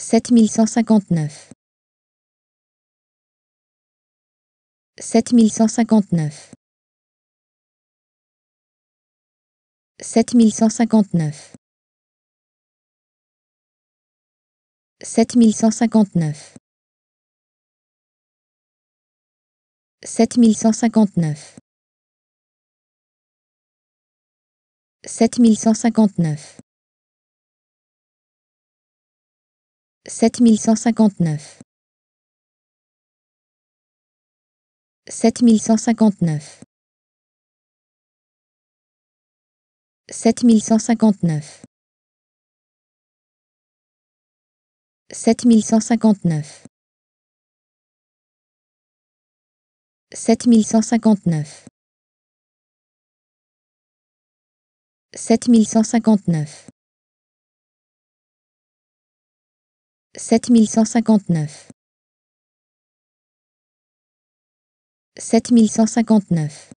7159 7159 7159 7159 7159 7159 7159 7159 7159 7159 7159 7159 sept mille cent cinquante-neuf sept mille cent cinquante-neuf.